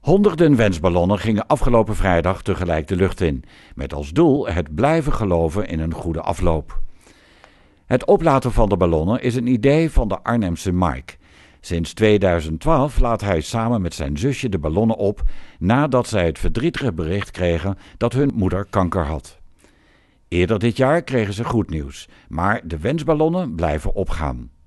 Honderden wensballonnen gingen afgelopen vrijdag tegelijk de lucht in, met als doel het blijven geloven in een goede afloop. Het oplaten van de ballonnen is een idee van de Arnhemse Mike. Sinds 2012 laat hij samen met zijn zusje de ballonnen op nadat zij het verdrietige bericht kregen dat hun moeder kanker had. Eerder dit jaar kregen ze goed nieuws, maar de wensballonnen blijven opgaan.